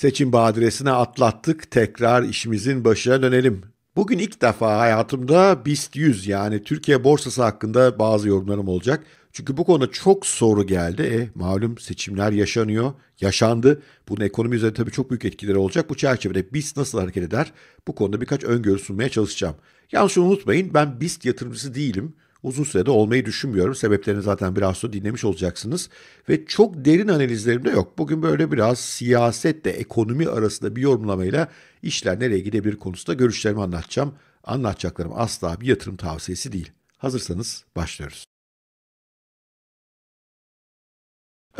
Seçim badiresine atlattık. Tekrar işimizin başına dönelim. Bugün ilk defa hayatımda BIST 100 yani Türkiye borsası hakkında bazı yorumlarım olacak. Çünkü bu konuda çok soru geldi. E malum seçimler yaşanıyor, yaşandı. Bunun ekonomi üzerinde tabii çok büyük etkileri olacak. Bu çerçevede BIST nasıl hareket eder? Bu konuda birkaç öngörü sunmaya çalışacağım. Yalnız unutmayın ben BIST yatırımcısı değilim uzun sürede olmayı düşünmüyorum. Sebeplerini zaten biraz sonra dinlemiş olacaksınız. Ve çok derin analizlerim de yok. Bugün böyle biraz siyasetle ekonomi arasında bir yorumlamayla işler nereye gidebilir konusunda görüşlerimi anlatacağım. Anlatacaklarım asla bir yatırım tavsiyesi değil. Hazırsanız başlıyoruz.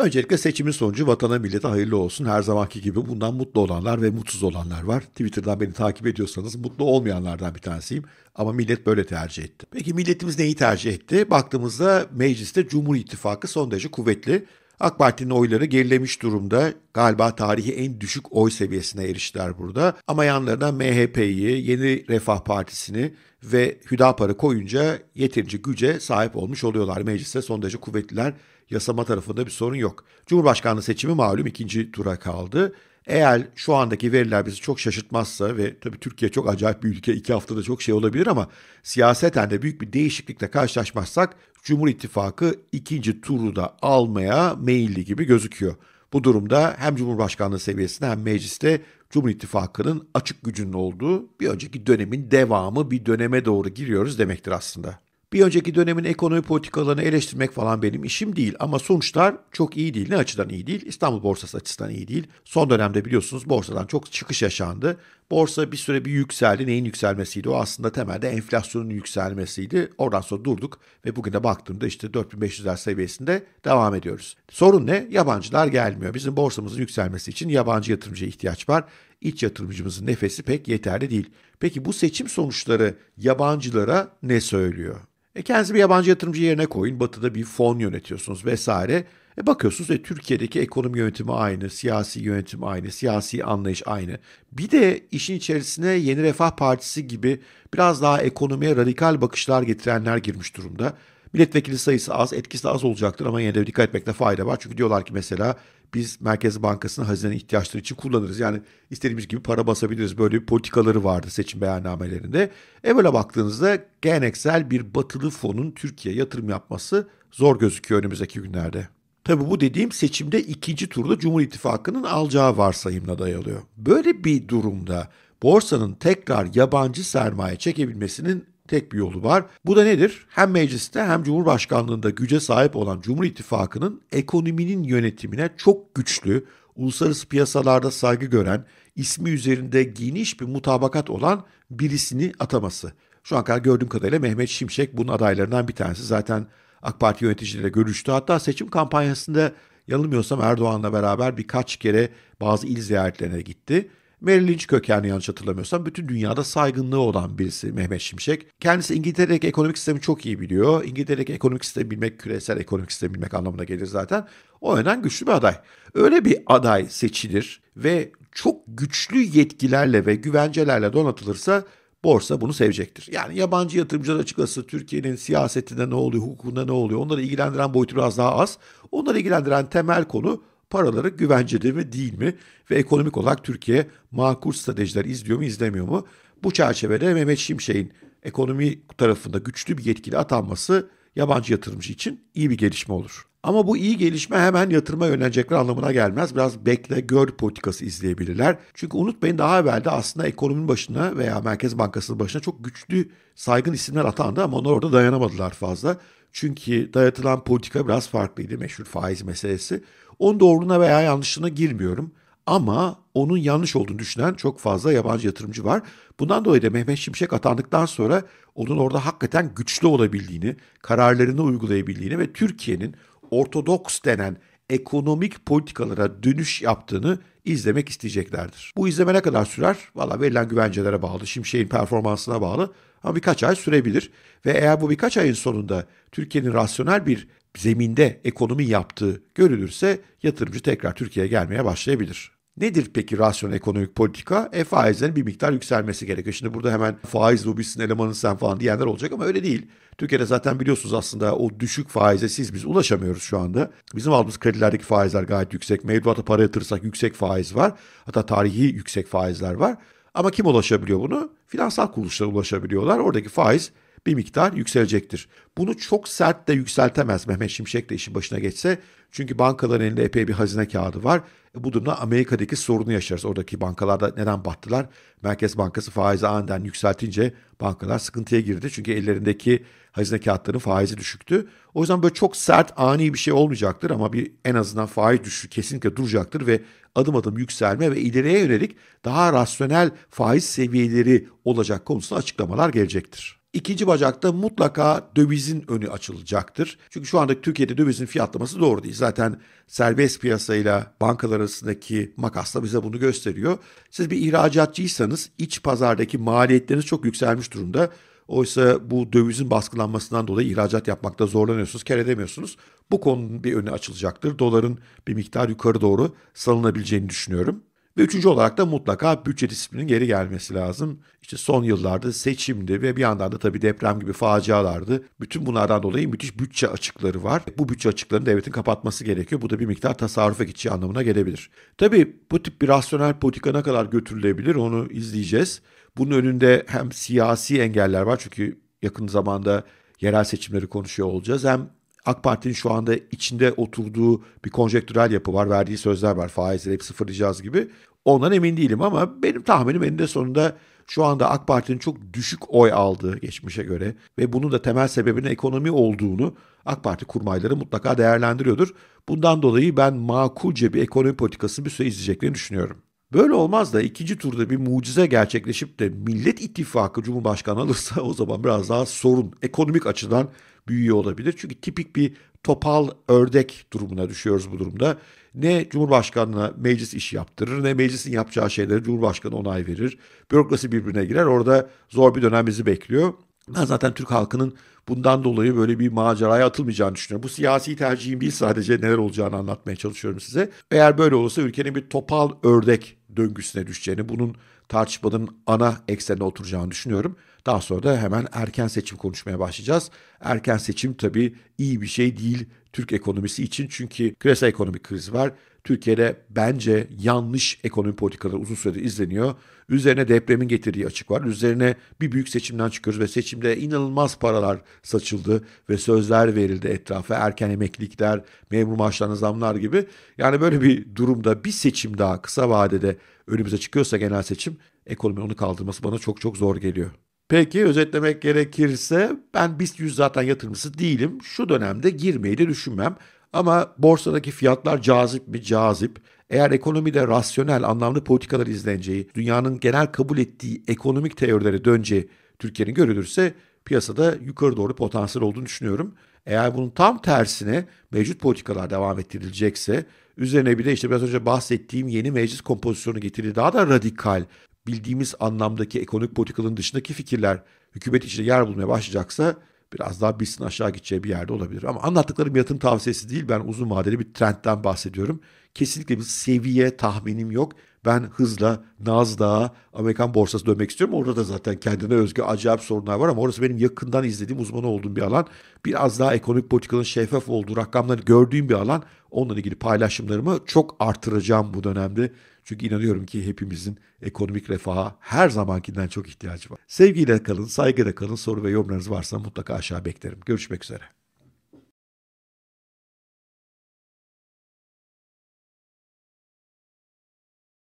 Öncelikle seçimin sonucu vatana millete hayırlı olsun. Her zamanki gibi bundan mutlu olanlar ve mutsuz olanlar var. Twitter'dan beni takip ediyorsanız mutlu olmayanlardan bir tanesiyim. Ama millet böyle tercih etti. Peki milletimiz neyi tercih etti? Baktığımızda mecliste Cumhur İttifakı son derece kuvvetli. AK Parti'nin oyları gerilemiş durumda. Galiba tarihi en düşük oy seviyesine eriştiler burada. Ama yanlarına MHP'yi, Yeni Refah Partisi'ni ve Hüdapar'ı koyunca yeterince güce sahip olmuş oluyorlar. Mecliste son derece kuvvetliler. Yasama tarafında bir sorun yok. Cumhurbaşkanlığı seçimi malum ikinci tura kaldı. Eğer şu andaki veriler bizi çok şaşırtmazsa ve tabii Türkiye çok acayip bir ülke iki haftada çok şey olabilir ama siyaseten de büyük bir değişiklikle karşılaşmazsak Cumhur İttifakı ikinci turu da almaya meyilli gibi gözüküyor. Bu durumda hem Cumhurbaşkanlığı seviyesinde hem mecliste Cumhur İttifakı'nın açık gücünün olduğu bir önceki dönemin devamı bir döneme doğru giriyoruz demektir aslında. Bir önceki dönemin ekonomi politikalarını eleştirmek falan benim işim değil ama sonuçlar çok iyi değil. Ne açıdan iyi değil? İstanbul borsası açısından iyi değil. Son dönemde biliyorsunuz borsadan çok çıkış yaşandı. Borsa bir süre bir yükseldi. Neyin yükselmesiydi? O aslında temelde enflasyonun yükselmesiydi. Oradan sonra durduk ve bugün de baktığımda işte 4500'ler seviyesinde devam ediyoruz. Sorun ne? Yabancılar gelmiyor. Bizim borsamızın yükselmesi için yabancı yatırımcıya ihtiyaç var İç yatırımcımızın nefesi pek yeterli değil. Peki bu seçim sonuçları yabancılara ne söylüyor? E kendinizi bir yabancı yatırımcı yerine koyun. Batı'da bir fon yönetiyorsunuz vesaire. E bakıyorsunuz ve Türkiye'deki ekonomi yönetimi aynı, siyasi yönetim aynı, siyasi anlayış aynı. Bir de işin içerisine Yeni Refah Partisi gibi biraz daha ekonomiye radikal bakışlar getirenler girmiş durumda. Milletvekili sayısı az, etkisi az olacaktır ama yine de dikkat etmekte fayda var. Çünkü diyorlar ki mesela biz Merkez bankasının hazine ihtiyaçları için kullanırız. Yani istediğimiz gibi para basabiliriz. Böyle bir politikaları vardı seçim beyannamelerinde. E böyle baktığınızda geleneksel bir batılı fonun Türkiye yatırım yapması zor gözüküyor önümüzdeki günlerde. Tabi bu dediğim seçimde ikinci turda Cumhur İttifakı'nın alacağı varsayımla dayalıyor. Böyle bir durumda borsanın tekrar yabancı sermaye çekebilmesinin tek bir yolu var. Bu da nedir? Hem mecliste hem Cumhurbaşkanlığında güce sahip olan Cumhur İttifakı'nın ekonominin yönetimine çok güçlü, uluslararası piyasalarda saygı gören, ismi üzerinde geniş bir mutabakat olan birisini ataması. Şu an kadar gördüğüm kadarıyla Mehmet Şimşek bunun adaylarından bir tanesi. Zaten AK Parti yöneticileriyle görüştü. Hatta seçim kampanyasında yanılmıyorsam Erdoğan'la beraber birkaç kere bazı il ziyaretlerine gitti. Merrill Lynch kökenli yanlış hatırlamıyorsam bütün dünyada saygınlığı olan birisi Mehmet Şimşek. Kendisi İngiltere'deki ekonomik sistemi çok iyi biliyor. İngiltere'deki ekonomik sistemi bilmek küresel ekonomik sistemi bilmek anlamına gelir zaten. O yönden güçlü bir aday. Öyle bir aday seçilir ve çok güçlü yetkilerle ve güvencelerle donatılırsa borsa bunu sevecektir. Yani yabancı yatırımcılar açıkçası Türkiye'nin siyasetinde ne oluyor, hukukunda ne oluyor onları ilgilendiren boyutu biraz daha az. Onları ilgilendiren temel konu paraları güvencede mi değil mi ve ekonomik olarak Türkiye makul stratejiler izliyor mu izlemiyor mu? Bu çerçevede Mehmet Şimşek'in ekonomi tarafında güçlü bir yetkili atanması yabancı yatırımcı için iyi bir gelişme olur. Ama bu iyi gelişme hemen yatırıma yönelecekler anlamına gelmez. Biraz bekle gör politikası izleyebilirler. Çünkü unutmayın daha evvel de aslında ekonominin başına veya Merkez Bankası'nın başına çok güçlü saygın isimler atandı ama onlar orada dayanamadılar fazla. Çünkü dayatılan politika biraz farklıydı meşhur faiz meselesi. Onun doğruluğuna veya yanlışlığına girmiyorum. Ama onun yanlış olduğunu düşünen çok fazla yabancı yatırımcı var. Bundan dolayı da Mehmet Şimşek atandıktan sonra onun orada hakikaten güçlü olabildiğini, kararlarını uygulayabildiğini ve Türkiye'nin ortodoks denen ekonomik politikalara dönüş yaptığını izlemek isteyeceklerdir. Bu izleme ne kadar sürer? Valla verilen güvencelere bağlı, Şimşek'in performansına bağlı ama birkaç ay sürebilir. Ve eğer bu birkaç ayın sonunda Türkiye'nin rasyonel bir zeminde ekonomi yaptığı görülürse yatırımcı tekrar Türkiye'ye gelmeye başlayabilir. Nedir peki rasyonel ekonomik politika? E faizlerin bir miktar yükselmesi gerekiyor. Şimdi burada hemen faiz lobisin elemanın sen falan diyenler olacak ama öyle değil. Türkiye'de zaten biliyorsunuz aslında o düşük faize siz biz ulaşamıyoruz şu anda. Bizim aldığımız kredilerdeki faizler gayet yüksek. Mevduata para yatırsak yüksek faiz var. Hatta tarihi yüksek faizler var. Ama kim ulaşabiliyor bunu? Finansal kuruluşlar ulaşabiliyorlar. Oradaki faiz bir miktar yükselecektir. Bunu çok sert de yükseltemez Mehmet Şimşek de işin başına geçse. Çünkü bankaların elinde epey bir hazine kağıdı var. E bu durumda Amerika'daki sorunu yaşarız. Oradaki bankalarda neden battılar? Merkez Bankası faizi aniden yükseltince bankalar sıkıntıya girdi. Çünkü ellerindeki hazine kağıtlarının faizi düşüktü. O yüzden böyle çok sert ani bir şey olmayacaktır ama bir en azından faiz düşüşü kesinlikle duracaktır ve adım adım yükselme ve ileriye yönelik daha rasyonel faiz seviyeleri olacak konusunda açıklamalar gelecektir. İkinci bacakta mutlaka dövizin önü açılacaktır. Çünkü şu anda Türkiye'de dövizin fiyatlaması doğru değil. Zaten serbest piyasayla bankalar arasındaki makasla bize bunu gösteriyor. Siz bir ihracatçıysanız iç pazardaki maliyetleriniz çok yükselmiş durumda. Oysa bu dövizin baskılanmasından dolayı ihracat yapmakta zorlanıyorsunuz, kar edemiyorsunuz. Bu konunun bir önü açılacaktır. Doların bir miktar yukarı doğru salınabileceğini düşünüyorum. Ve üçüncü olarak da mutlaka bütçe disiplinin geri gelmesi lazım. İşte son yıllarda seçimdi ve bir yandan da tabii deprem gibi facialardı. Bütün bunlardan dolayı müthiş bütçe açıkları var. Bu bütçe açıklarını devletin kapatması gerekiyor. Bu da bir miktar tasarrufa gideceği anlamına gelebilir. Tabii bu tip bir rasyonel politika ne kadar götürülebilir onu izleyeceğiz. Bunun önünde hem siyasi engeller var çünkü yakın zamanda yerel seçimleri konuşuyor olacağız. Hem AK Parti'nin şu anda içinde oturduğu bir konjektürel yapı var. Verdiği sözler var. Faizleri hep sıfırlayacağız gibi. Ondan emin değilim ama benim tahminim eninde sonunda şu anda AK Parti'nin çok düşük oy aldığı geçmişe göre ve bunun da temel sebebinin ekonomi olduğunu AK Parti kurmayları mutlaka değerlendiriyordur. Bundan dolayı ben makulce bir ekonomi politikası bir süre izleyeceklerini düşünüyorum. Böyle olmaz da ikinci turda bir mucize gerçekleşip de Millet İttifakı Cumhurbaşkanı alırsa o zaman biraz daha sorun ekonomik açıdan büyüyor olabilir. Çünkü tipik bir topal ördek durumuna düşüyoruz bu durumda. Ne Cumhurbaşkanına meclis iş yaptırır ne meclisin yapacağı şeyleri Cumhurbaşkanı onay verir. Bürokrasi birbirine girer orada zor bir dönem bizi bekliyor. Ben zaten Türk halkının bundan dolayı böyle bir maceraya atılmayacağını düşünüyorum. Bu siyasi tercihim bir sadece neler olacağını anlatmaya çalışıyorum size. Eğer böyle olursa ülkenin bir topal ördek döngüsüne düşeceğini, bunun tartışmanın ana eksenine oturacağını düşünüyorum. Daha sonra da hemen erken seçim konuşmaya başlayacağız. Erken seçim tabii iyi bir şey değil Türk ekonomisi için çünkü küresel ekonomik kriz var. Türkiye'de bence yanlış ekonomi politikaları uzun süredir izleniyor. Üzerine depremin getirdiği açık var. Üzerine bir büyük seçimden çıkıyoruz ve seçimde inanılmaz paralar saçıldı ve sözler verildi etrafa. Erken emeklilikler, memur maaşlarına zamlar gibi. Yani böyle bir durumda bir seçim daha kısa vadede önümüze çıkıyorsa genel seçim ekonomi onu kaldırması bana çok çok zor geliyor. Peki özetlemek gerekirse ben BIST 100 zaten yatırımcısı değilim. Şu dönemde girmeyi de düşünmem. Ama borsadaki fiyatlar cazip mi? Cazip. Eğer ekonomide rasyonel, anlamlı politikalar izleneceği, dünyanın genel kabul ettiği ekonomik teorilere döneceği Türkiye'nin görülürse piyasada yukarı doğru potansiyel olduğunu düşünüyorum. Eğer bunun tam tersine mevcut politikalar devam ettirilecekse, üzerine bir de işte biraz önce bahsettiğim yeni meclis kompozisyonu getirir daha da radikal, bildiğimiz anlamdaki ekonomik politikaların dışındaki fikirler hükümet içinde yer bulmaya başlayacaksa biraz daha bilsin aşağı gideceği bir yerde olabilir. Ama anlattıklarım yatırım tavsiyesi değil. Ben uzun vadeli bir trendden bahsediyorum. Kesinlikle bir seviye tahminim yok. Ben hızla Nasdaq'a Amerikan borsası dönmek istiyorum. Orada da zaten kendine özgü acayip sorunlar var ama orası benim yakından izlediğim uzmanı olduğum bir alan. Biraz daha ekonomik politikanın şeffaf olduğu rakamları gördüğüm bir alan. Onunla ilgili paylaşımlarımı çok artıracağım bu dönemde. Çünkü inanıyorum ki hepimizin ekonomik refaha her zamankinden çok ihtiyacı var. Sevgiyle kalın, saygıyla kalın. Soru ve yorumlarınız varsa mutlaka aşağı beklerim. Görüşmek üzere.